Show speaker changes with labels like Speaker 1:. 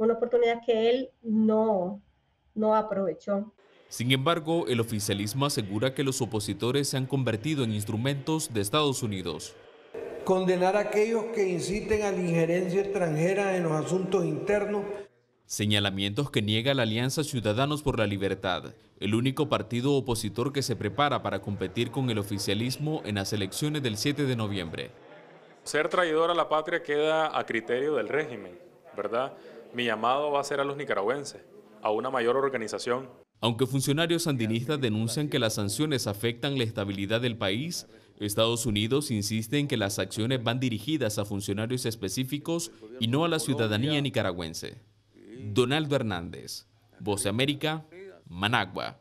Speaker 1: una oportunidad que él no, no aprovechó.
Speaker 2: Sin embargo, el oficialismo asegura que los opositores se han convertido en instrumentos de Estados Unidos.
Speaker 1: Condenar a aquellos que inciten a la injerencia extranjera en los asuntos internos.
Speaker 2: Señalamientos que niega la Alianza Ciudadanos por la Libertad, el único partido opositor que se prepara para competir con el oficialismo en las elecciones del 7 de noviembre.
Speaker 3: Ser traidor a la patria queda a criterio del régimen, ¿verdad? Mi llamado va a ser a los nicaragüenses, a una mayor organización.
Speaker 2: Aunque funcionarios sandinistas denuncian que las sanciones afectan la estabilidad del país, Estados Unidos insiste en que las acciones van dirigidas a funcionarios específicos y no a la ciudadanía nicaragüense. Donaldo Hernández, Voz América, Managua.